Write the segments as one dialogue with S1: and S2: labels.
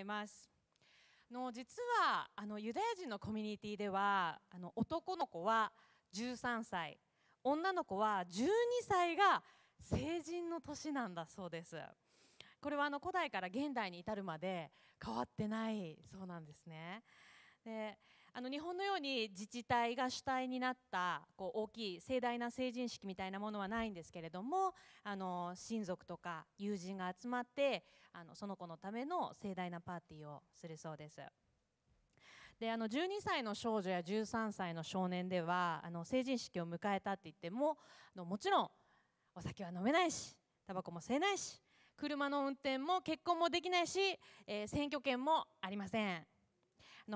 S1: います。の実はあのユダヤ人のコミュニティではあの男の子は13歳女の子は12歳が成人の年なんだそうですこれはあの古代から現代に至るまで変わってないそうなんですねであの日本のように自治体が主体になったこう大きい盛大な成人式みたいなものはないんですけれどもあの親族とか友人が集まってあのその子のための盛大なパーティーをするそうです。であの12歳の少女や13歳の少年ではあの成人式を迎えたって言ってもあのもちろんお酒は飲めないしタバコも吸えないし車の運転も結婚もできないし、えー、選挙権もありません。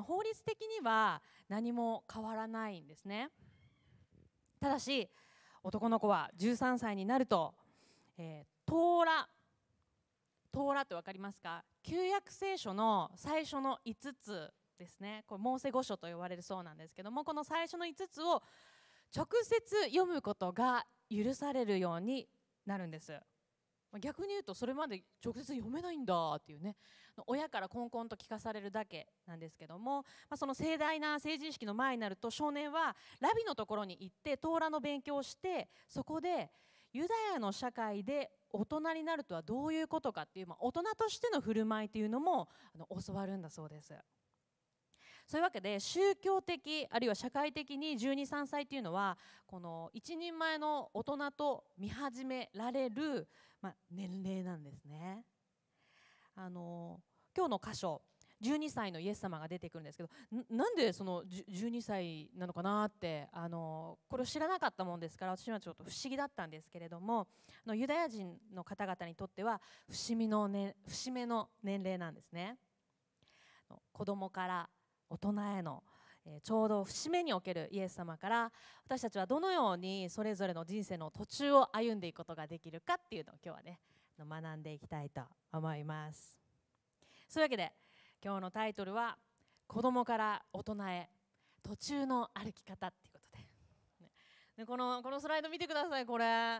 S1: 法律的には何も変わらないんですねただし男の子は13歳になると、えー、トーラトーラって分かりますか旧約聖書の最初の5つですねこれモーセ五書と呼ばれるそうなんですけどもこの最初の5つを直接読むことが許されるようになるんですま逆に言うとそれまで直接読めないんだっていうね親からこんこんと聞かされるだけなんですけども、まあ、その盛大な成人式の前になると少年はラビのところに行ってトーラの勉強をしてそこでユダヤの社会で大人になるとはどういうことかっていう、まあ、大人としての振る舞いというのもあの教わるんだそうです。そういうわけで宗教的あるいは社会的に123歳っていうのはこの一人前の大人と見始められるまあ、年齢なんですね。あの今日の箇所12歳のイエス様が出てくるんですけどなんでその12歳なのかなってあのこれを知らなかったもんですから私はちょっと不思議だったんですけれどもあのユダヤ人の方々にとっては節目の、ね、節目の年齢なんですね。子供から大人へのちょうど節目におけるイエス様から私たちはどのようにそれぞれの人生の途中を歩んでいくことができるかっていうのを今日はね学んでいきたいと思いますそういうわけで今日のタイトルは「子供から大人へ途中の歩き方」っていうことで、でこのこのスライド見てくださいこれ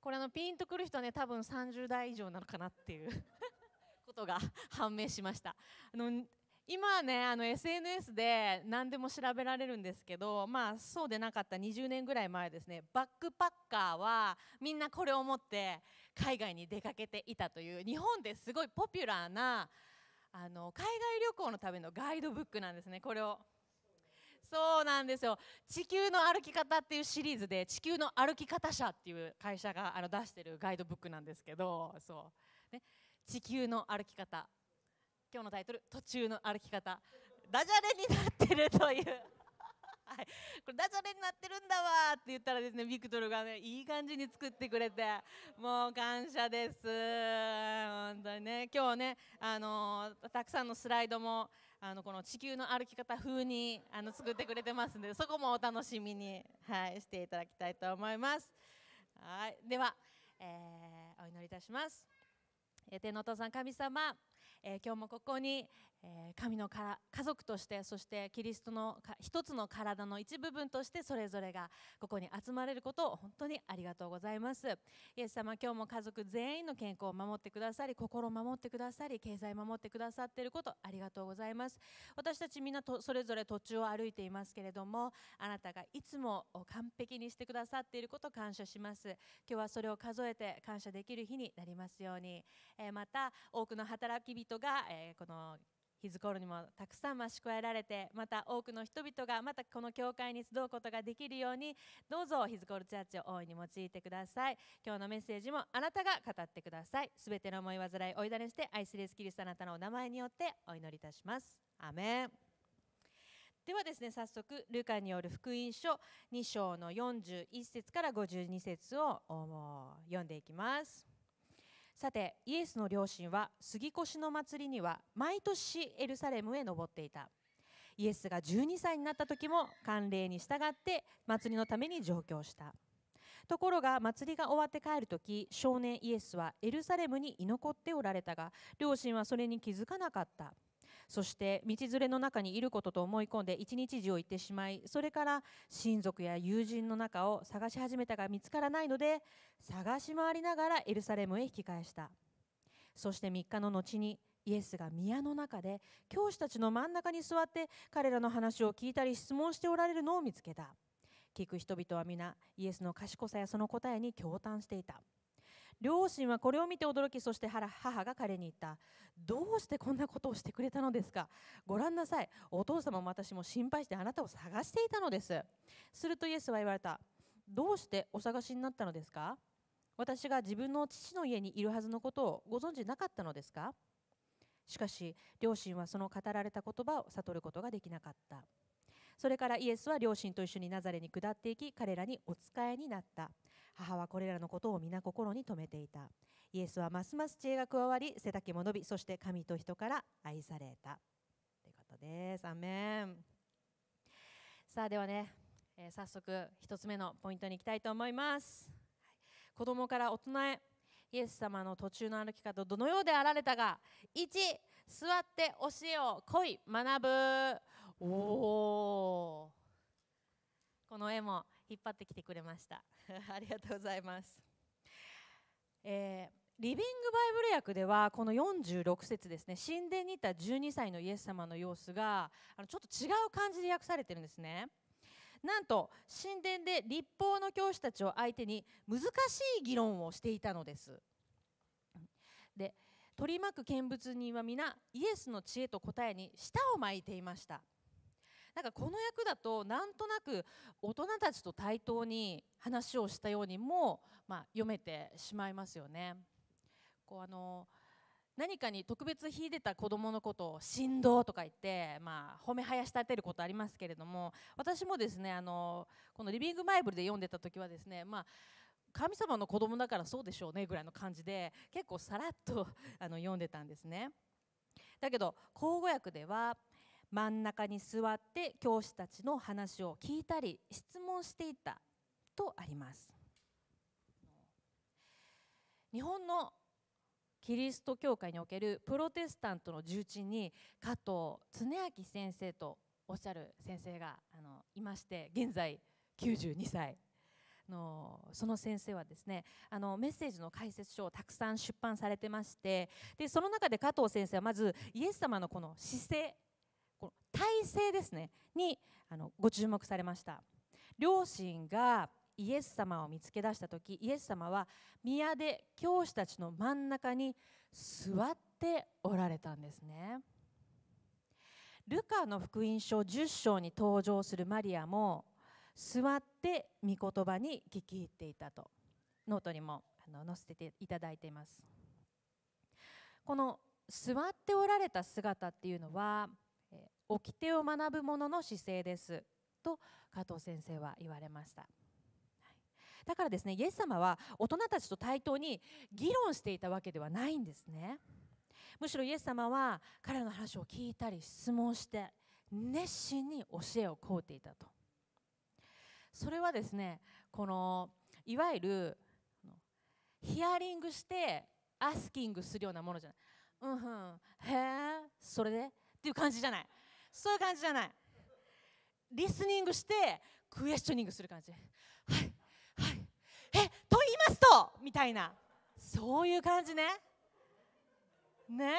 S1: これのピンとくる人はね多分30代以上なのかなっていう ことが判明しましたあの今はねあの SNS で何でも調べられるんですけど、まあ、そうでなかった20年ぐらい前ですねバックパッカーはみんなこれを持って海外に出かけていたという日本ですごいポピュラーなあの海外旅行のためのガイドブックなんですねこれを。そうなんですよ「地球の歩き方」っていうシリーズで「地球の歩き方社」っていう会社があの出してるガイドブックなんですけどそう、ね、地球の歩き方今日のタイトル「途中の歩き方」ダジャレになってるというはい、これダジャレになってるんだわって言ったらですねビクトルがねいい感じに作ってくれてもう感謝です本当にね今日ねあのたくさんのスライドもあのこの地球の歩き方風にあの作ってくれてますんでそこもお楽しみに、はい、していただきたいと思いますはいでは、えー、お祈りいたします天皇父さん神様えー、今日もここに、え神のから家族としてそしてキリストの一つの体の一部分としてそれぞれがここに集まれることを本当にありがとうございますイエス様今日も家族全員の健康を守ってくださり心を守ってくださり経済を守ってくださっていることありがとうございます私たちみんなとそれぞれ途中を歩いていますけれどもあなたがいつも完璧にしてくださっていること感謝します今日はそれを数えて感謝できる日になりますように、えー、また多くの働き人が、えー、このヒズコールにもたくさん増し加えられてまた多くの人々がまたこの教会に集うことができるようにどうぞヒズコールチャーチを大いに用いてください今日のメッセージもあなたが語ってくださいすべての思い煩いおいだれして愛するエスキリストあなたのお名前によってお祈りいたしますアメンではですね早速ルカによる福音書2章の41節から52節を読んでいきますさてイエスの両親は杉越の祭りには毎年エルサレムへ登っていたイエスが12歳になった時も慣例に従って祭りのために上京したところが祭りが終わって帰る時少年イエスはエルサレムに居残っておられたが両親はそれに気づかなかったそして道連れの中にいることと思い込んで一日中を行ってしまいそれから親族や友人の中を探し始めたが見つからないので探し回りながらエルサレムへ引き返したそして3日の後にイエスが宮の中で教師たちの真ん中に座って彼らの話を聞いたり質問しておられるのを見つけた聞く人々は皆イエスの賢さやその答えに驚嘆していた両親はこれを見て驚きそして母が彼に言ったどうしてこんなことをしてくれたのですかご覧なさいお父様も私も心配してあなたを探していたのですするとイエスは言われたどうしてお探しになったのですか私が自分の父の家にいるはずのことをご存知なかったのですかしかし両親はその語られた言葉を悟ることができなかったそれからイエスは両親と一緒にナザレに下っていき彼らにお使いになった母はこれらのことを皆心に留めていたイエスはますます知恵が加わり背丈も伸びそして神と人から愛されたということですアメンさあではね、えー、早速1つ目のポイントに行きたいと思います、はい、子供から大人へイエス様の途中の歩き方どのようであられたが1座って教えを恋学ぶおおこの絵も引っ張ってきてくれました ありがとうございます、えー、リビングバイブル訳ではこの46節ですね神殿にいた12歳のイエス様の様子があのちょっと違う感じで訳されてるんですねなんと神殿で立法の教師たちを相手に難しい議論をしていたのですで取り巻く見物人は皆イエスの知恵と答えに舌を巻いていましたなんかこの役だとなんとなく大人たちと対等に話をしたようにも、まあ、読めてしまいますよね。こうあの何かに特別秀でた子どものことを「振動」とか言って、まあ、褒めはやし立てることありますけれども私もですねあのこの「リビング・マイブル」で読んでた時はですね、まあ、神様の子供だからそうでしょうねぐらいの感じで結構さらっとあの読んでたんですね。だけど口語訳では「真ん中に座って教師たちの話を聞いたり質問していたとあります日本のキリスト教会におけるプロテスタントの重鎮に加藤恒明先生とおっしゃる先生があのいまして現在92歳のその先生はですねあのメッセージの解説書をたくさん出版されてましてでその中で加藤先生はまずイエス様のこの姿勢体制ですねにあのご注目されました両親がイエス様を見つけ出した時イエス様は宮で教師たちの真ん中に座っておられたんですねルカの福音書10章に登場するマリアも座って御言葉に聞き入っていたとノートにもあの載せていただいていますこの座っておられた姿っていうのは掟を学ぶ者の姿勢ですと加藤先生は言われました。だからですねイエス様は大人たちと対等に議論していたわけではないんですねむしろイエス様は彼らの話を聞いたり質問して熱心に教えを請うていたとそれはですねこのいわゆるヒアリングしてアスキングするようなものじゃないうんふんへえそれでっていう感じじゃないそういう感じじゃないリスニングしてクエスチョニングする感じはいはいえと言いますとみたいなそういう感じねね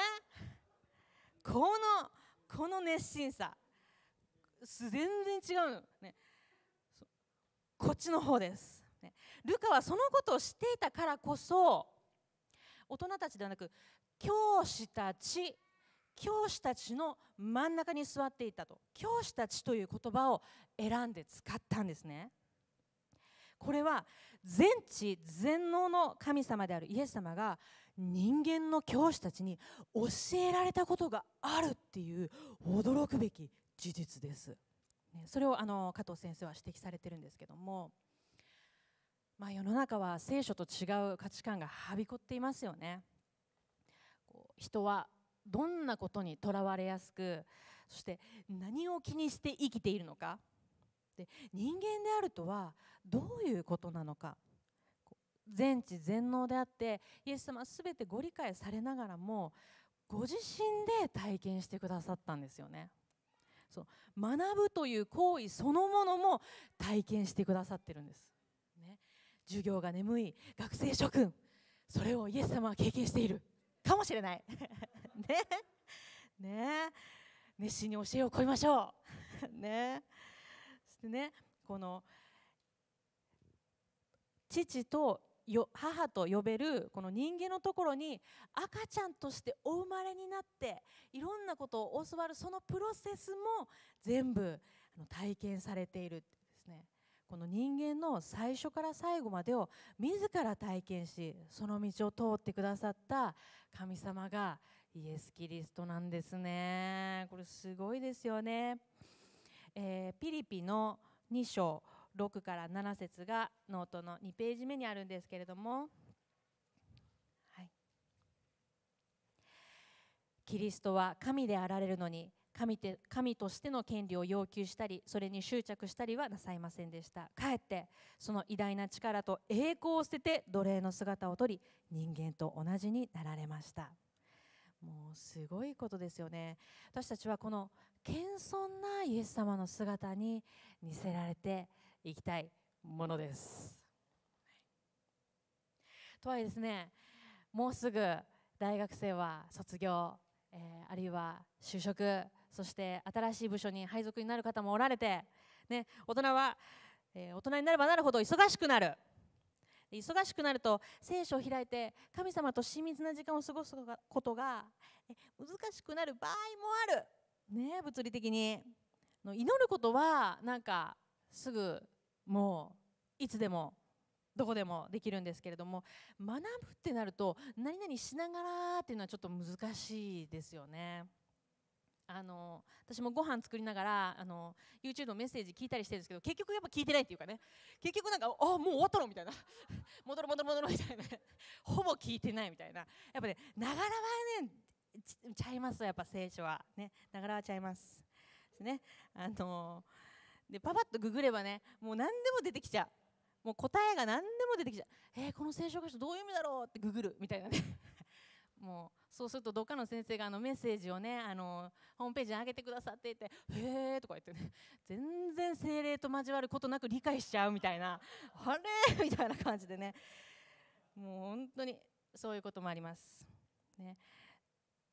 S1: このこの熱心さ全然違うの、ね、こっちの方です、ね、ルカはそのことを知っていたからこそ大人たちではなく教師たち教師たちの真ん中に座っていたと教師たちという言葉を選んで使ったんですねこれは全知全能の神様であるイエス様が人間の教師たちに教えられたことがあるっていう驚くべき事実です、ね、それをあの加藤先生は指摘されてるんですけども、まあ、世の中は聖書と違う価値観がはびこっていますよね人はどんなことにとらわれやすくそして何を気にして生きているのかで人間であるとはどういうことなのか全知全能であってイエス様は全てご理解されながらもご自身で体験してくださったんですよね。そう学ぶという行為そのものも体験してくださってるんです。ね、授業が眠い学生諸君それをイエス様は経験しているかもしれないね ね熱心に教えを請いましょう ねそしてねこの父とよ母と呼べるこの人間のところに赤ちゃんとしてお生まれになっていろんなことを教わるそのプロセスも全部体験されているですねこの人間の最初から最後までを自ら体験しその道を通ってくださった神様がイエス・キリストなんですね。これすごいですよね。えー、ピリピの2章6から7節がノートの2ページ目にあるんですけれども、はい、キリストは神であられるのに神て神としての権利を要求したりそれに執着したりはなさいませんでしたかえってその偉大な力と栄光を捨てて奴隷の姿をとり人間と同じになられました。もうすごいことですよね私たちはこの謙遜なイエス様の姿に似せられていきたいものです。とはいえですねもうすぐ大学生は卒業、えー、あるいは就職そして新しい部署に配属になる方もおられて、ね、大人は、えー、大人になればなるほど忙しくなる。忙しくなると聖書を開いて神様と親密な時間を過ごすことが難しくなる場合もある、ね、物理的に祈ることはなんかすぐもういつでもどこでもできるんですけれども学ぶってなると何々しながらっていうのはちょっと難しいですよね。あの私もご飯作りながらあの YouTube のメッセージ聞いたりしてるんですけど結局やっぱ聞いてないっていうかね結局なんかあもう終わったのみたいな 戻る戻る戻るみたいな ほぼ聞いてないみたいなやっぱねながらはねちゃいますやっぱ聖書はねながらはちゃいますですねあのでパパッとググればねもう何でも出てきちゃうもう答えが何でも出てきちゃうえー、この聖書箇所どういう意味だろうってググるみたいなねもうそうするとどっかの先生があのメッセージをねあのホームページに上げてくださっていて「へえ」とか言ってね全然精霊と交わることなく理解しちゃうみたいな「あれ? 」みたいな感じでねもう本当にそういうこともあります。ね、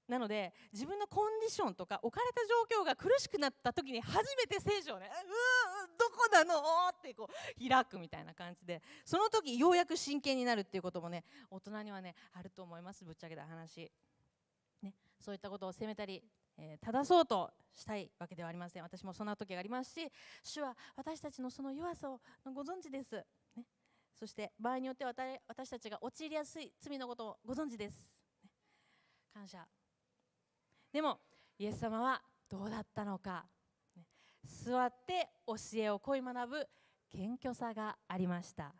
S1: なので自分のコンディションとか置かれた状況が苦しくなった時に初めて聖書をねうーどこなのってこう開くみたいな感じでその時ようやく真剣になるっていうこともね大人にはねあると思いますぶっちゃけた話、ね、そういったことを責めたり、えー、正そうとしたいわけではありません私もそんな時がありますし主は私たちのその弱さをご存知です、ね、そして場合によっては私たちが陥りやすい罪のことをご存知です、ね、感謝でもイエス様はどうだったのか座って教えを恋学ぶ謙虚さがありました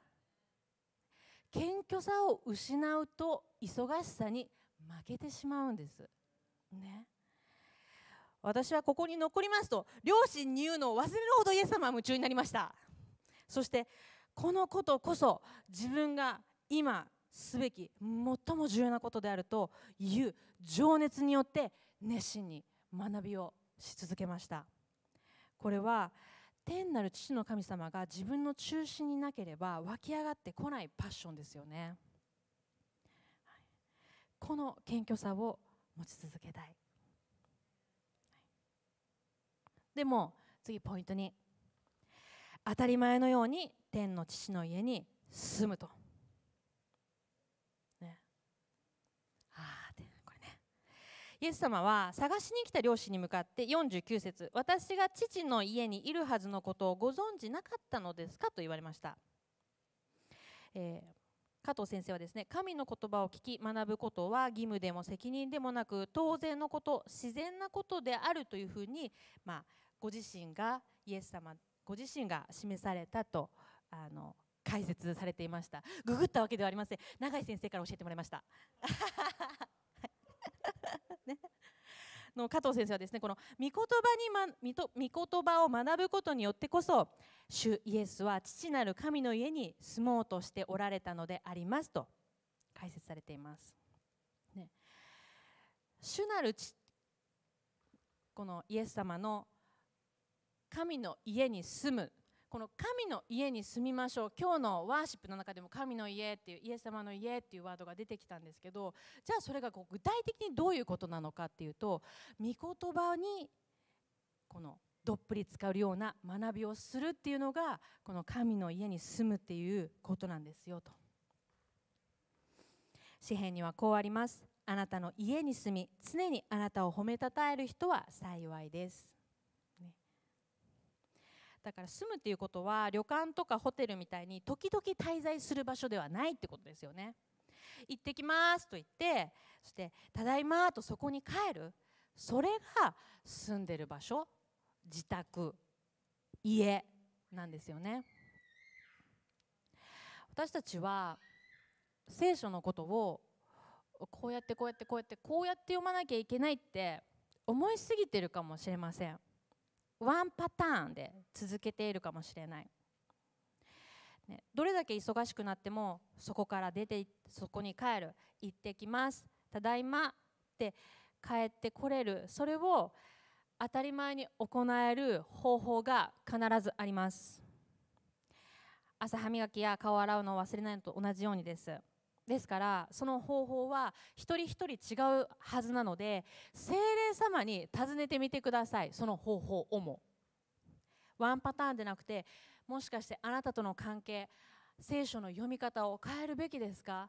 S1: 謙虚さを失うと忙しさに負けてしまうんです、ね、私はここに残りますと両親に言うのを忘れるほどイエス様は夢中になりましたそしてこのことこそ自分が今すべき最も重要なことであるという情熱によって熱心に学びをし続けましたこれは天なる父の神様が自分の中心になければ湧き上がってこないパッションですよねこの謙虚さを持ち続けたいでも次ポイント2当たり前のように天の父の家に住むとイエス様は探しに来た両親に向かって49節私が父の家にいるはずのことをご存知なかったのですかと言われました、えー加藤先生はですね神の言葉を聞き学ぶことは義務でも責任でもなく当然のこと自然なことであるというふうに、まあ、ご自身がイエス様ご自身が示されたとあの解説されていましたググったわけではありません永井先生から教えてもらいましたね。の加藤先生はですねこの御言葉に、ま、御言葉を学ぶことによってこそ主イエスは父なる神の家に住もうとしておられたのでありますと解説されています。ね、主なるこのイエス様の神の家に住むこの神の家に住みましょう今日のワーシップの中でも神の家っていうイエス様の家っていうワードが出てきたんですけどじゃあそれがこう具体的にどういうことなのかっていうと御言葉にこのどっぷり使うような学びをするっていうのがこの神の家に住むっていうことなんですよと。詩篇にはこうあります。あなたの家に住み常にあなたを褒めたたえる人は幸いです。だから住むっていうことは旅館とかホテルみたいに時々滞在する場所ではないってことですよね行ってきますと言ってそして「ただいま」とそこに帰るそれが住んでる場所自宅家なんですよね私たちは聖書のことをこうやってこうやってこうやってこうやって読まなきゃいけないって思いすぎてるかもしれませんワンパターンで続けているかもしれない。ね、どれだけ忙しくなってもそこから出てそこに帰る行ってきますただいまって帰ってこれるそれを当たり前に行える方法が必ずあります朝歯磨きや顔を洗うのを忘れないのと同じようにですですからその方法は一人一人違うはずなので精霊様に尋ねてみてくださいその方法をもワンパターンでなくてもしかしてあなたとの関係聖書の読み方を変えるべきですか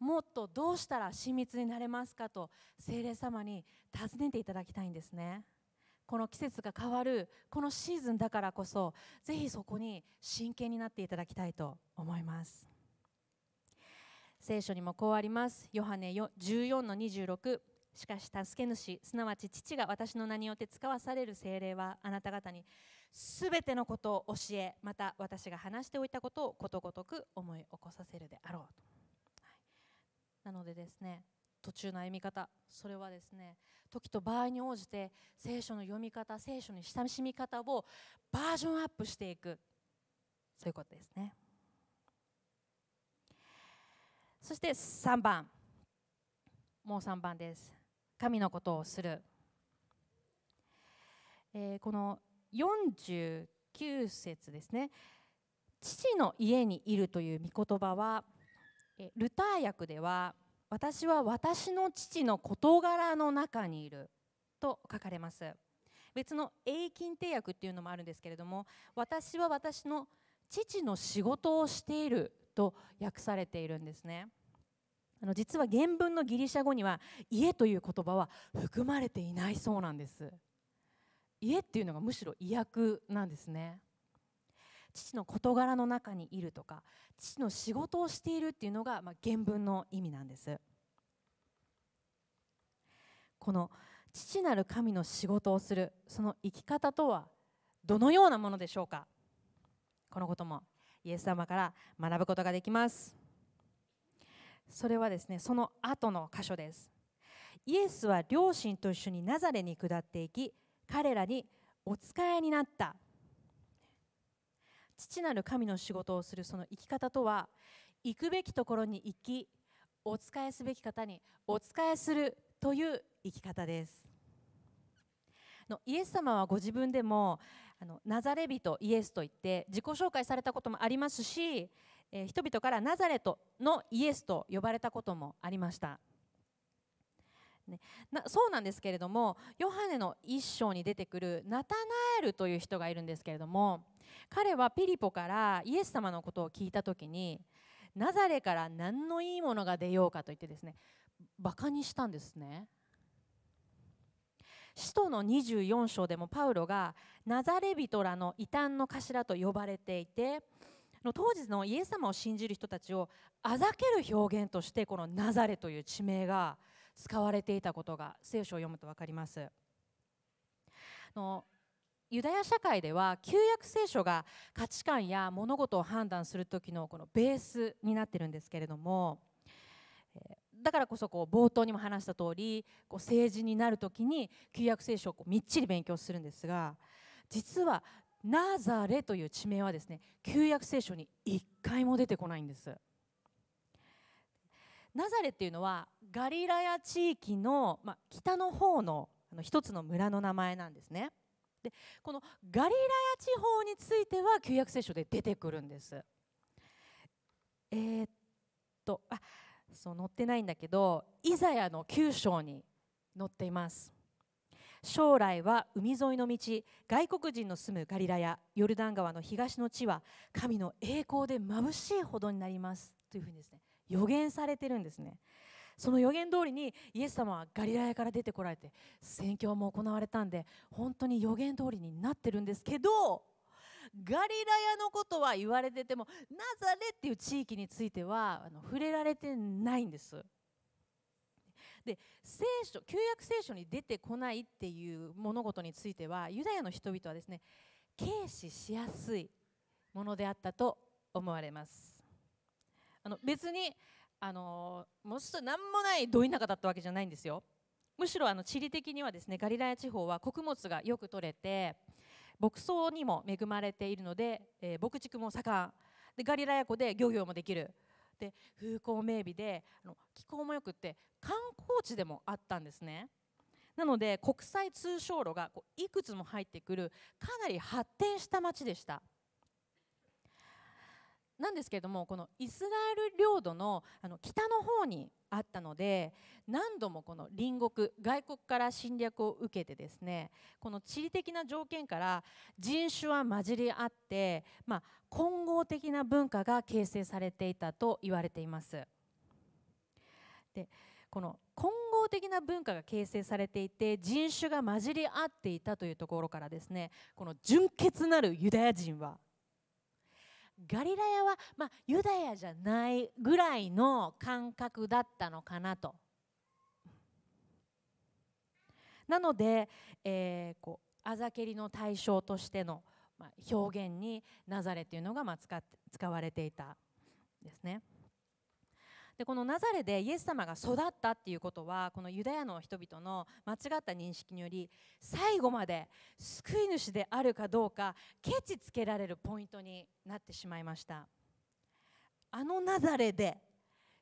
S1: もっとどうしたら親密になれますかと精霊様に尋ねていただきたいんですねこの季節が変わるこのシーズンだからこそぜひそこに真剣になっていただきたいと思います聖書にもこうありますヨハネ14の26しかし助け主すなわち父が私の名によって使わされる精霊はあなた方にすべてのことを教えまた私が話しておいたことをことごとく思い起こさせるであろうと、はい、なのでですね途中の歩み方それはですね時と場合に応じて聖書の読み方聖書の親しみ方をバージョンアップしていくそういうことですね。そして3番もう3番です神のことをする、えー、この49節ですね父の家にいるという御言葉はルター薬では私は私の父の事柄の中にいると書かれます別の永金定訳っていうのもあるんですけれども私は私の父の仕事をしていると訳されているんですね。あの実は原文のギリシャ語には家という言葉は含まれていないそうなんです家っていうのがむしろ意訳なんですね父の事柄の中にいるとか父の仕事をしているっていうのが、まあ、原文の意味なんですこの父なる神の仕事をするその生き方とはどのようなものでしょうかこのこともイエス様から学ぶことができますそれはですねその後の箇所ですイエスは両親と一緒にナザレに下っていき彼らにお仕えになった父なる神の仕事をするその生き方とは行くべきところに行きお仕えすべき方にお仕えするという生き方ですのイエス様はご自分でもあのナザレ人イエスと言って自己紹介されたこともありますし、え人々からナザレとのイエスと呼ばれたこともありました。ね、なそうなんですけれどもヨハネの一章に出てくるナタナエルという人がいるんですけれども彼はピリポからイエス様のことを聞いた時にナザレから何のいいものが出ようかと言ってですねバカにしたんですね使徒の24章でもパウロがナザレ人らの異端の頭と呼ばれていて当時のイエス様を信じる人たちをあざける表現としてこのナザレという地名が使われていたことが聖書を読むと分かります。のユダヤ社会では旧約聖書が価値観や物事を判断する時のこのベースになっているんですけれどもだからこそこう冒頭にも話した通りこり政治になる時に旧約聖書をこうみっちり勉強するんですが実はナザレという地名はですね旧約聖書に一回も出てこないんです。ナザレっていうのはガリラヤ地域の、まあ、北の方のあの一つの村の名前なんですね。でこのガリラヤ地方については旧約聖書で出てくるんです。えー、っとあそう載ってないんだけどイザヤの9章に載っています将来は海沿いの道外国人の住むガリラやヨルダン川の東の地は神の栄光で眩しいほどになりますというふうにですね予言されてるんですねその予言通りにイエス様はガリラヤから出てこられて宣教も行われたんで本当に予言通りになってるんですけどガリラヤのことは言われててもナザレっていう地域についてはあの触れられてないんです。で聖書旧約聖書に出てこないっていう物事についてはユダヤの人々はですね軽視しやすいものであったと思われます。あの別にあのもうちょっと何もないど田舎だったわけじゃないんですよ。むしろあの地理的にはですねガリラヤ地方は穀物がよく取れて牧草にも恵まれているので、えー、牧畜も盛んでガリラヤ湖で漁業もできるで風光明媚であの気候もよくって観光地でもあったんですねなので国際通商路がこういくつも入ってくるかなり発展した町でしたなんですけれどもこのイスラエル領土のあの北の方にあったので何度もこの隣国外国から侵略を受けてですねこの地理的な条件から人種は混じり合って、まあ、混合的な文化が形成されていたと言われています。でこの混合的な文化が形成されていて人種が混じり合っていたというところからですねこの純潔なるユダヤ人はガリラヤは、まあ、ユダヤじゃないぐらいの感覚だったのかなと。なので、えー、こうあざけりの対象としての、まあ、表現にナザレというのが、まあ、使使われていたんですね。でこのナザレでイエス様が育ったっていうことはこのユダヤの人々の間違った認識により最後まで救い主であるかどうかケチつけられるポイントになってしまいましたあのナザレで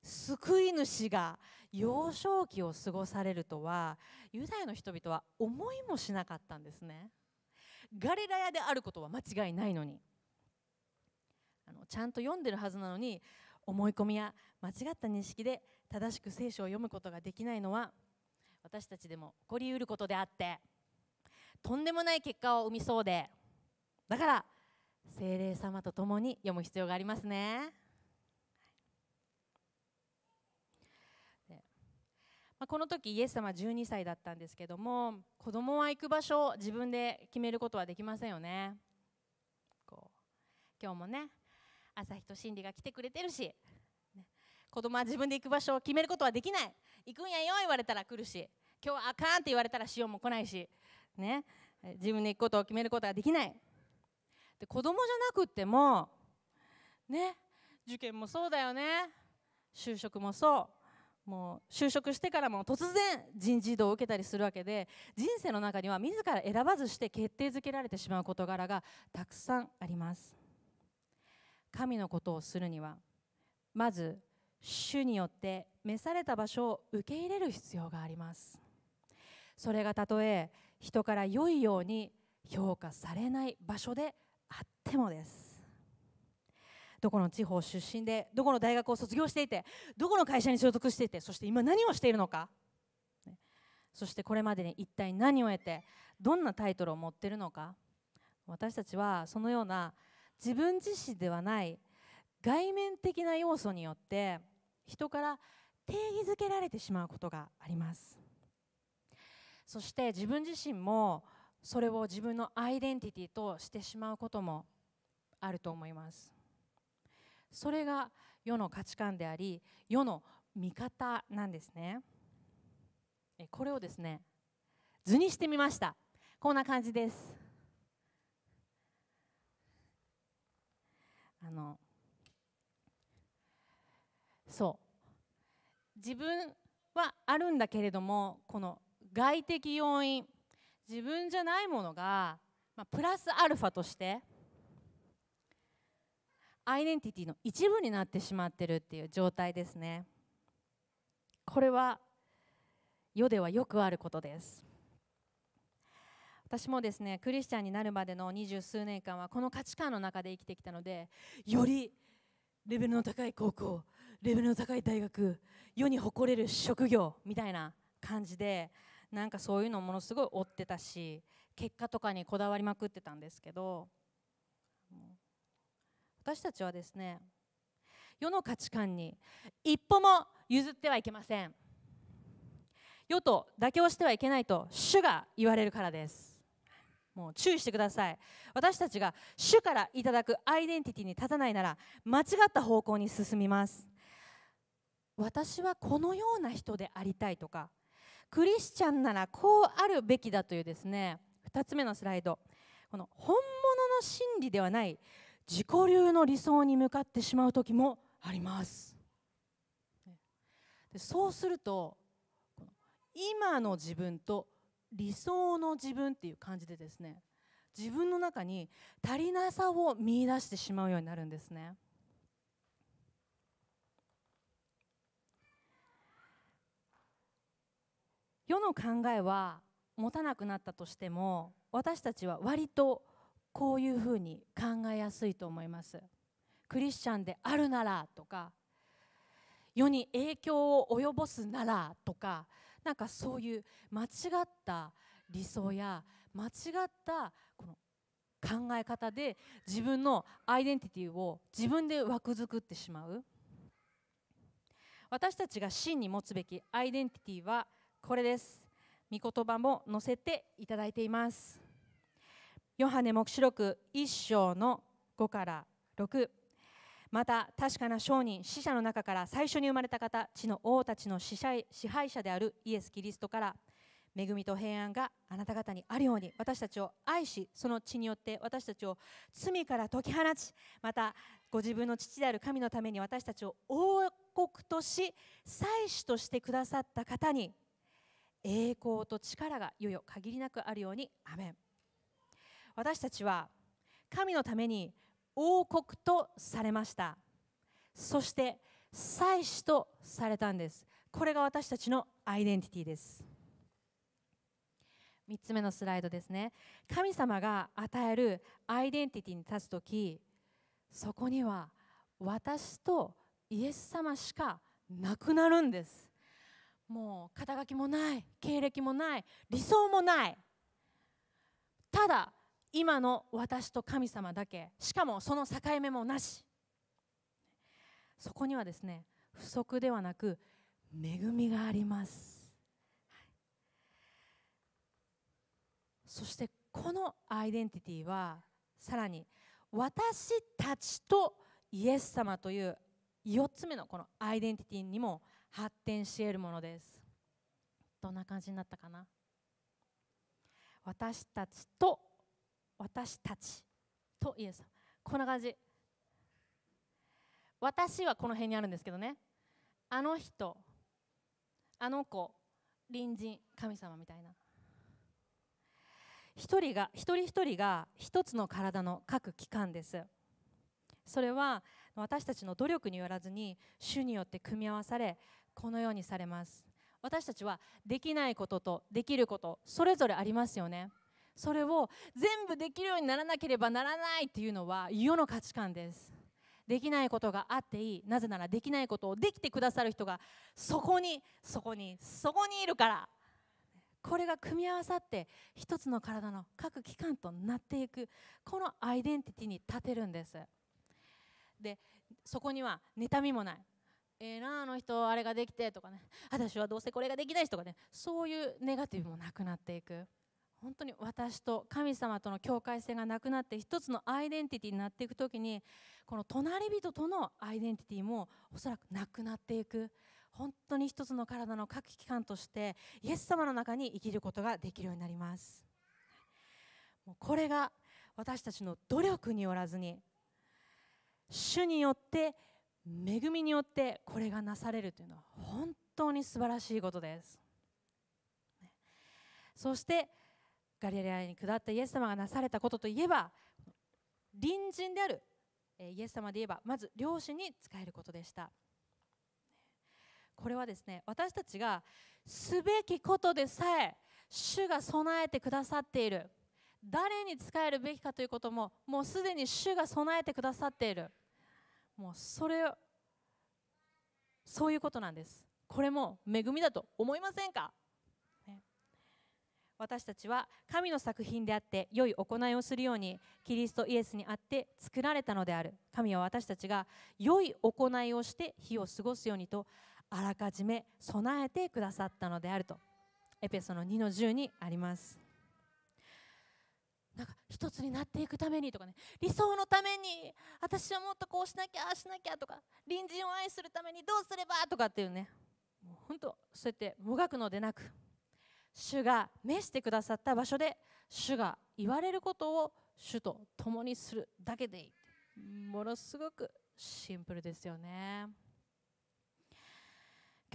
S1: 救い主が幼少期を過ごされるとはユダヤの人々は思いもしなかったんですねガリラヤであることは間違いないのにあのちゃんと読んでるはずなのに思い込みや間違った認識で正しく聖書を読むことができないのは私たちでも起こりうることであってとんでもない結果を生みそうでだから精霊様と共に読む必要がありますね。まこの時イエス様12歳だったんですけども子供は行く場所を自分で決めることはできませんよね。今日もね朝日と真理が来てくれてるし、ね、子供は自分で行く場所を決めることはできない行くんやよ言われたら来るし今日はあかんって言われたら塩も来ないし、ね、自分で行くことを決めることはできないで子供じゃなくってもね受験もそうだよね就職もそうもう就職してからも突然人事異動を受けたりするわけで人生の中には自ら選ばずして決定づけられてしまう事柄がたくさんあります神のことをするにはまず主によって召された場所を受け入れる必要がありますそれがたとえ人から良いように評価されない場所であってもですどこの地方出身でどこの大学を卒業していてどこの会社に所属していてそして今何をしているのかそしてこれまでに一体何を得てどんなタイトルを持っているのか私たちはそのような自分自身ではない外面的な要素によって人から定義づけられてしまうことがありますそして自分自身もそれを自分のアイデンティティとしてしまうこともあると思いますそれが世の価値観であり世の見方なんですねこれをですね図にしてみましたこんな感じですあのそう自分はあるんだけれどもこの外的要因自分じゃないものが、まあ、プラスアルファとしてアイデンティティの一部になってしまってるっていう状態ですねこれは世ではよくあることです私もですねクリスチャンになるまでの二十数年間はこの価値観の中で生きてきたのでよりレベルの高い高校レベルの高い大学世に誇れる職業みたいな感じでなんかそういうのをものすごい追ってたし結果とかにこだわりまくってたんですけど私たちはですね世の価値観に一歩も譲ってはいけません世と妥協してはいけないと主が言われるからですもう注意してください私たちが主からいただくアイデンティティに立たないなら間違った方向に進みます私はこのような人でありたいとかクリスチャンならこうあるべきだというですね2つ目のスライドこの本物の真理ではない自己流の理想に向かってしまう時もありますでそうすると今の自分と理想の自分っていう感じでですね自分の中に足りなさを見いだしてしまうようになるんですね。世の考えは持たなくなったとしても私たちは割とこういうふうに考えやすいと思います。クリスチャンであるならとか世に影響を及ぼすならとかなんかそういう間違った理想や間違ったこの考え方で自分のアイデンティティを自分で枠作ってしまう私たちが真に持つべきアイデンティティはこれです御言葉も載せていただいていますヨハネ黙示録1章の5から6また確かな商人死者の中から最初に生まれた方地の王たちの支配者であるイエス・キリストから恵みと平安があなた方にあるように私たちを愛しその血によって私たちを罪から解き放ちまたご自分の父である神のために私たちを王国とし祭司としてくださった方に栄光と力がいよいよ限りなくあるようにアメン私たちは神のために王国とされましたそして祭司とされたんですこれが私たちのアイデンティティです3つ目のスライドですね神様が与えるアイデンティティに立つ時そこには私とイエス様しかなくなるんですもう肩書きもない経歴もない理想もないただ今の私と神様だけしかもその境目もなしそこにはですね不足ではなく恵みがあります、はい、そしてこのアイデンティティはさらに私たちとイエス様という4つ目のこのアイデンティティにも発展し得るものですどんな感じになったかな私たちと私たちとイエスこんな感じ私はこの辺にあるんですけどねあの人あの子隣人神様みたいな一人が一人一人が一つの体の各器官ですそれは私たちの努力によらずに主によって組み合わされこのようにされます私たちはできないこととできることそれぞれありますよねそれを全部できるようにならなければならないっていうのは世の価値観ですできないことがあっていいなぜならできないことをできてくださる人がそこにそこにそこにいるからこれが組み合わさって一つの体の各器官となっていくこのアイデンティティに立てるんですでそこには妬みもないえー、なあの人あれができてとかね私はどうせこれができないしとかねそういうネガティブもなくなっていく本当に私と神様との境界線がなくなって一つのアイデンティティになっていく時にこの隣人とのアイデンティティもおそらくなくなっていく本当に一つの体の各機関としてイエス様の中に生きることができるようになりますもうこれが私たちの努力によらずに主によって恵みによってこれがなされるというのは本当に素晴らしいことですそしてガリラヤに下ったイエス様がなされたことといえば隣人であるイエス様で言えばまず漁師に仕えることでしたこれはですね私たちがすべきことでさえ主が備えてくださっている誰に仕えるべきかということももうすでに主が備えてくださっているもうそれそういうことなんですこれも恵みだと思いませんか私たちは神の作品であって良い行いをするようにキリストイエスにあって作られたのである神は私たちが良い行いをして日を過ごすようにとあらかじめ備えてくださったのであるとエペソの2の10にありますなんか一つになっていくためにとかね理想のために私はもっとこうしなきゃしなきゃとか隣人を愛するためにどうすればとかっていうねもう本当そうやってもがくのでなく主が召してくださった場所で主が言われることを主と共にするだけでいいものすごくシンプルですよね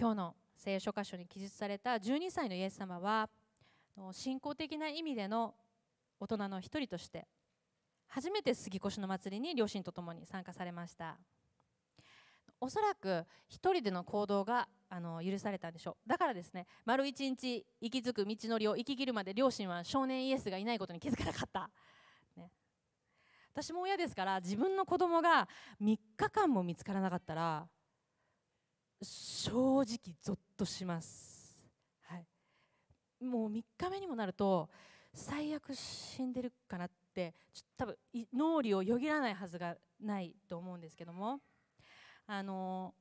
S1: 今日の聖書箇所に記述された12歳のイエス様は信仰的な意味での大人の一人として初めて杉越の祭りに両親と共に参加されました。おそらく一人での行動があの許されたんでしょうだからですね丸一日息づく道のりを息切るまで両親は少年イエスがいないことに気づかなかった、ね、私も親ですから自分の子供が3日間も見つからなかったら正直ゾッとします、はい、もう3日目にもなると最悪死んでるかなって多分脳裏をよぎらないはずがないと思うんですけども。あの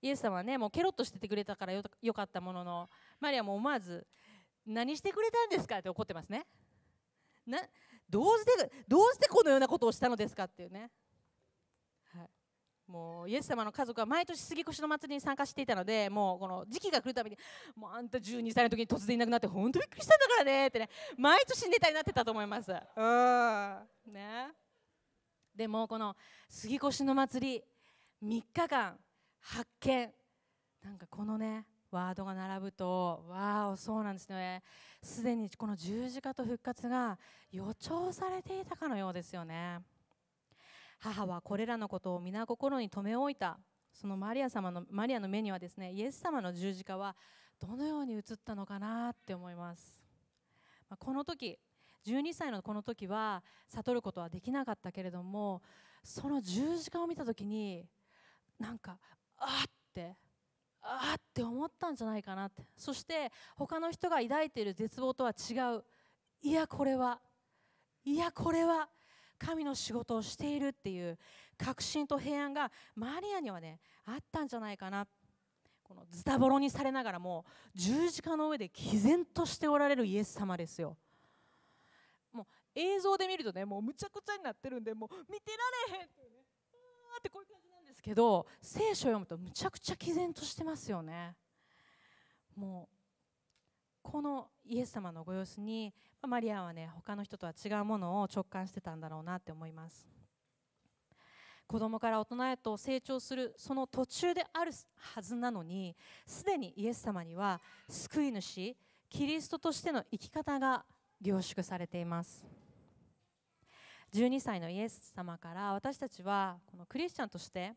S1: イエス様はねもうケロッとしててくれたからよかったもののマリアも思わず「何してくれたんですか?」って怒ってますね。などうしてどうしてこのようなことをしたのですかっていうね。もうイエス様の家族は毎年杉越の祭りに参加していたのでもうこの時期が来るたびにもうあんた12歳の時に突然いなくなって本当びっくりしたんだからねってね毎年ネタになってたと思います。うんね、でもこの杉越の祭り3日間発見なんかこのねワードが並ぶとわあそうなんですねすでにこの十字架と復活が予兆されていたかのようですよね母はこれらのことを皆心に留め置いたそのマリア様のマリアの目にはですねイエス様の十字架はどのように映ったのかなって思いますこの時12歳のこの時は悟ることはできなかったけれどもその十字架を見た時になんかあってあって思ったんじゃないかなってそして他の人が抱いている絶望とは違ういやこれはいやこれは神の仕事をしているっていう確信と平安がマリアにはねあったんじゃないかなこのズタボロにされながらも十字架の上で毅然としておられるイエス様ですよ。もう映像で見るとねもうむちゃくちゃになってるんでもう見てられへんってうあーってこういう感じけど聖書を読むとむちゃくちゃ毅然としてますよね。もうこのイエス様のご様子にマリアはね他の人とは違うものを直感してたんだろうなって思います。子供から大人へと成長するその途中であるはずなのにすでにイエス様には救い主キリストとしての生き方が凝縮されています12歳のイエス様から私たちはこのクリスチャンとして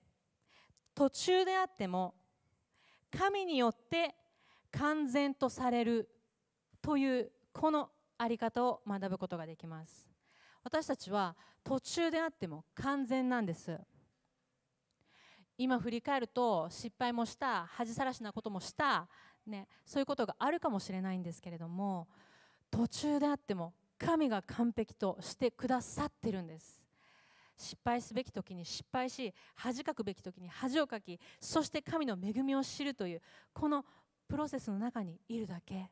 S1: 途中であっても神によって完全とされるというこのあり方を学ぶことができます私たちは途中であっても完全なんです今振り返ると失敗もした恥さらしなこともした、ね、そういうことがあるかもしれないんですけれども途中であっても神が完璧としてくださってるんです失敗すべき時に失敗し恥かくべき時に恥をかきそして神の恵みを知るというこのプロセスの中にいるだけ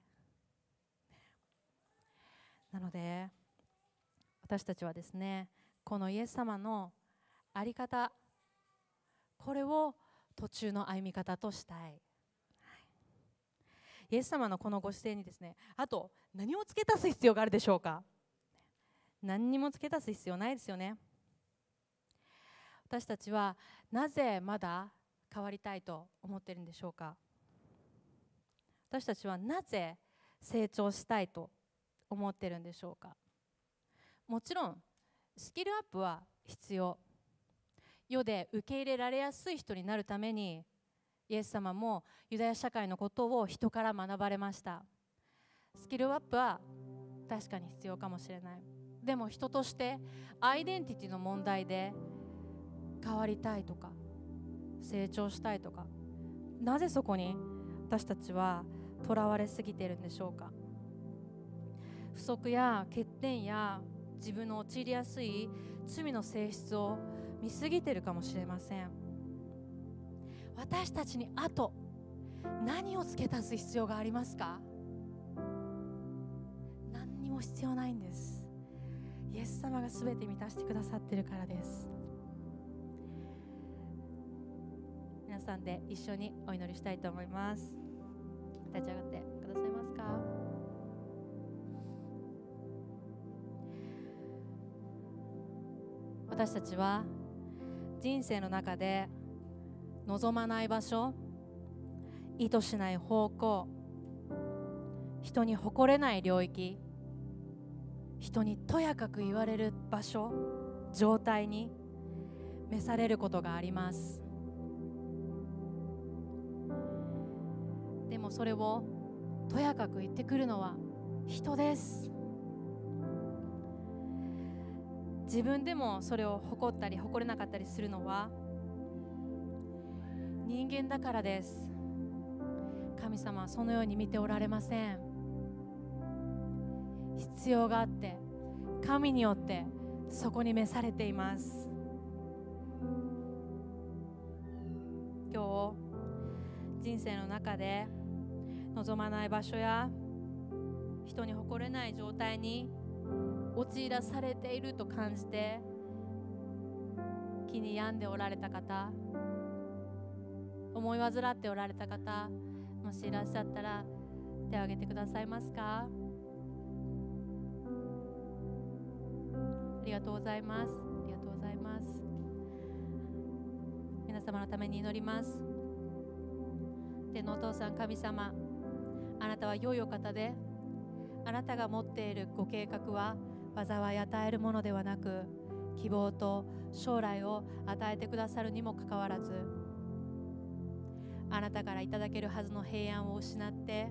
S1: なので私たちはですねこのイエス様の在り方これを途中の歩み方としたいイエス様のこのご姿勢にですねあと何を付け足す必要があるでしょうか何にも付け足す必要ないですよね私たちはなぜまだ変わりたいと思ってるんでしょうか私たちはなぜ成長したいと思ってるんでしょうかもちろんスキルアップは必要世で受け入れられやすい人になるためにイエス様もユダヤ社会のことを人から学ばれましたスキルアップは確かに必要かもしれないでも人としてアイデンティティの問題で変わりたいとか成長したいとかなぜそこに私たちはとらわれすぎているんでしょうか不足や欠点や自分の陥りやすい罪の性質を見すぎてるかもしれません私たちにあと何を付け足す必要がありますか何にも必要ないんですイエス様が全て満たしてくださってるからですさんで一緒にお祈りしたいと思います立ち上がってくださいますか私たちは人生の中で望まない場所意図しない方向人に誇れない領域人にとやかく言われる場所状態に召されることがありますそれをとやかく言ってくるのは人です自分でもそれを誇ったり誇れなかったりするのは人間だからです神様はそのように見ておられません必要があって神によってそこに召されています今日人生の中で望まない場所や人に誇れない状態に陥らされていると感じて気に病んでおられた方思い患っておられた方もしいらっしゃったら手を挙げてくださいますかありがとうございますありがとうございます皆様のために祈ります天のお父さん神様あなたは良いお方であなたが持っているご計画は災い与えるものではなく希望と将来を与えてくださるにもかかわらずあなたからいただけるはずの平安を失って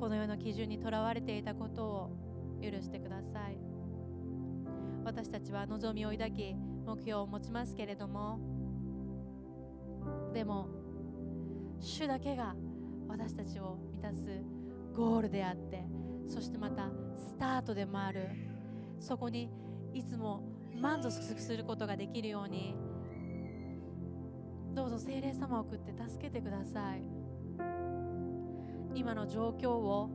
S1: この世の基準にとらわれていたことを許してください私たちは望みを抱き目標を持ちますけれどもでも主だけが私たちを満たすゴールであってそしてまたスタートでもあるそこにいつも満足することができるようにどうぞ精霊様を送って助けてください今の状況を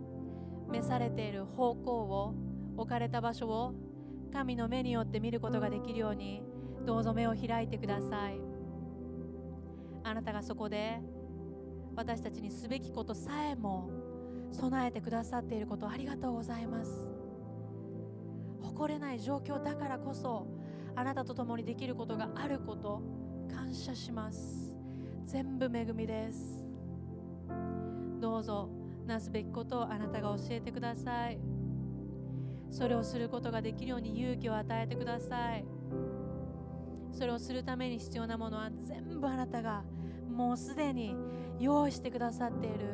S1: 召されている方向を置かれた場所を神の目によって見ることができるようにどうぞ目を開いてくださいあなたがそこで私たちにすべきことさえも備えてくださっていることありがとうございます誇れない状況だからこそあなたと共にできることがあること感謝します全部恵みですどうぞなすべきことをあなたが教えてくださいそれをすることができるように勇気を与えてくださいそれをするために必要なものは全部あなたがもうすでに用意してくださっている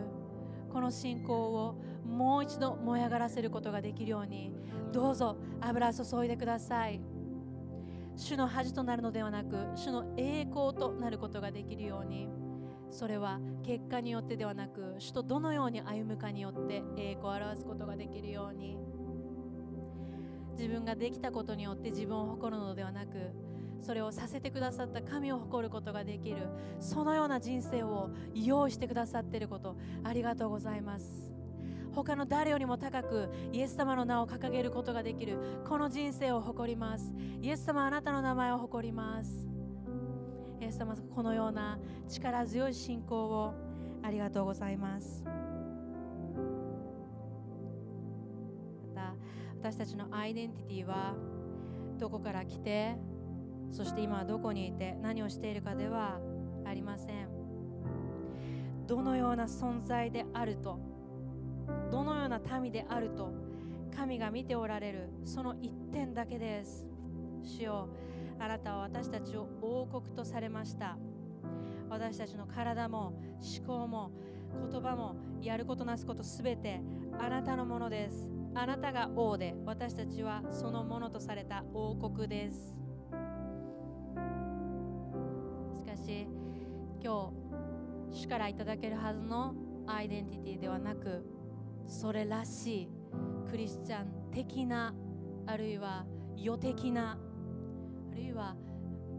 S1: この信仰をもう一度燃え上がらせることができるようにどうぞ油注いでください主の恥となるのではなく主の栄光となることができるようにそれは結果によってではなく主とどのように歩むかによって栄光を表すことができるように自分ができたことによって自分を誇るのではなくそれをさせてくださった神を誇ることができるそのような人生を用意してくださっていることありがとうございます他の誰よりも高くイエス様の名を掲げることができるこの人生を誇りますイエス様あなたの名前を誇りますイエス様このような力強い信仰をありがとうございます私たちのアイデンティティはどこから来てそして今はどこにいて何をしているかではありませんどのような存在であるとどのような民であると神が見ておられるその一点だけです主よあなたは私たちを王国とされました私たちの体も思考も言葉もやることなすことすべてあなたのものですあなたが王で私たちはそのものとされた王国です今日主からいただけるはずのアイデンティティではなくそれらしいクリスチャン的なあるいは予的なあるいは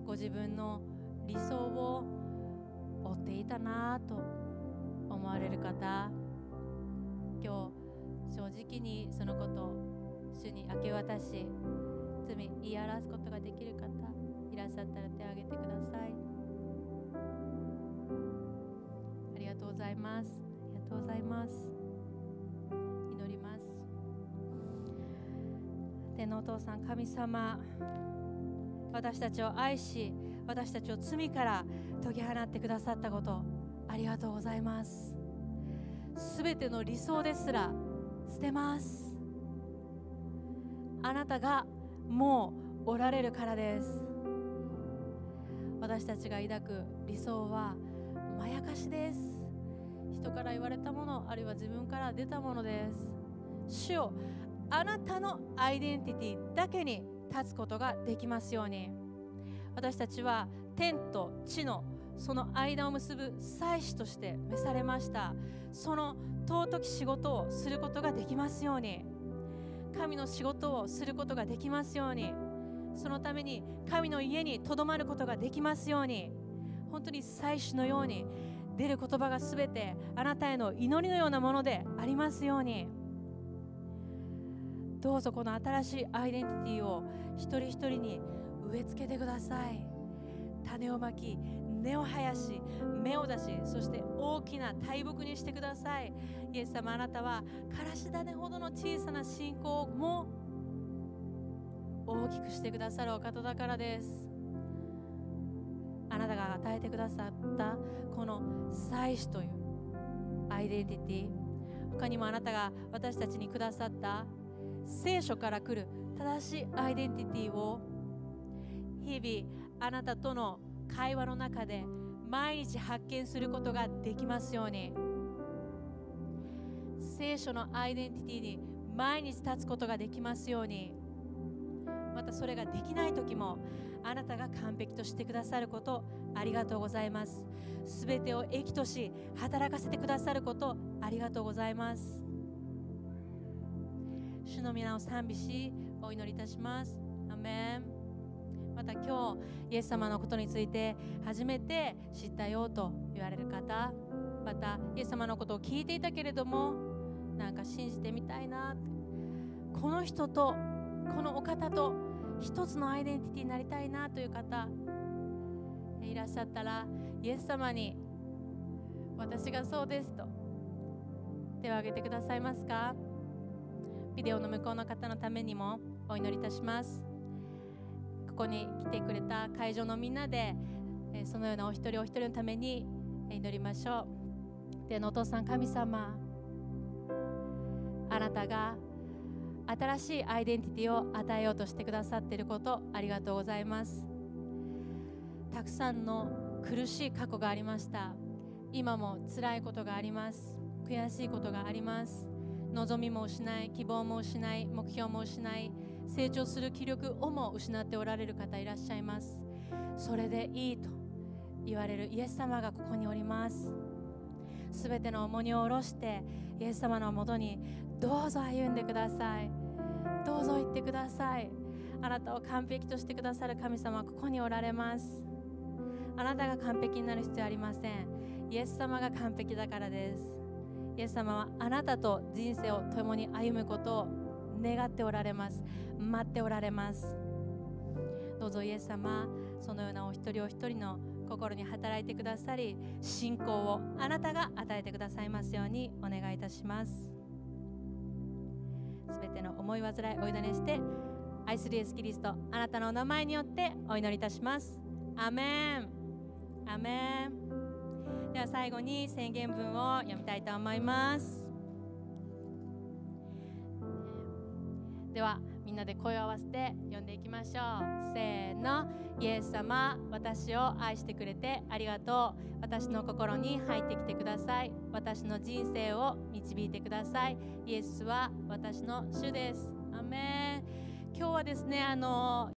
S1: ご自分の理想を追っていたなと思われる方今日正直にそのことを主に明け渡し罪言い表すことができる方いらっしゃったら手を挙げてください。とうございます。ありがとうございます。祈ります。天のお父さん、神様、私たちを愛し、私たちを罪から解き放ってくださったこと、ありがとうございます。すべての理想ですら捨てます。あなたがもうおられるからです。私たちが抱く理想はまやかしです人から言われたものあるいは自分から出たものです主をあなたのアイデンティティだけに立つことができますように私たちは天と地のその間を結ぶ祭司として召されましたその尊き仕事をすることができますように神の仕事をすることができますようにそのために神の家にとどまることができますように本当に祭司のように出る言葉が全てあなたへの祈りのようなものでありますようにどうぞこの新しいアイデンティティを一人一人に植え付けてください種をまき根を生やし芽を出しそして大きな大木にしてくださいイエス様あなたはからし種ほどの小さな信仰も大きくしてくださるお方だからですあなたが与えてくださったこの祭司というアイデンティティ他にもあなたが私たちにくださった聖書から来る正しいアイデンティティを日々あなたとの会話の中で毎日発見することができますように聖書のアイデンティティに毎日立つことができますようにまたそれができない時もあなたが完璧としてくださることありがとうございますすべてを益とし働かせてくださることありがとうございます主の皆を賛美しお祈りいたしますアメンまた今日イエス様のことについて初めて知ったよと言われる方またイエス様のことを聞いていたけれどもなんか信じてみたいなこの人とこのお方と一つのアイデンティティになりたいなという方いらっしゃったらイエス様に私がそうですと手を挙げてくださいますかビデオの向こうの方のためにもお祈りいたしますここに来てくれた会場のみんなでそのようなお一人お一人のために祈りましょうでのお父さん神様あなたが新しいアイデンティティを与えようとしてくださっていることありがとうございますたくさんの苦しい過去がありました今も辛いことがあります悔しいことがあります望みも失い希望も失い目標も失い成長する気力をも失っておられる方いらっしゃいますそれでいいと言われるイエス様がここにおりますすべての重荷を下ろしてイエス様のもとにどうぞ歩んでくださいどうぞ行ってくださいあなたを完璧としてくださる神様はここにおられますあなたが完璧になる必要ありませんイエス様が完璧だからですイエス様はあなたと人生を共に歩むことを願っておられます待っておられますどうぞイエス様そのようなお一人お一人の心に働いてくださり信仰をあなたが与えてくださいますようにお願いいたしますすべての思い煩いお祈りして愛するイエス・キリストあなたのお名前によってお祈りいたしますアメンアメンでは最後に宣言文を読みたいと思いますではみんなで声を合わせて呼んでいきましょうせーのイエス様私を愛してくれてありがとう私の心に入ってきてください私の人生を導いてくださいイエスは私の主ですアメン今日はですねあの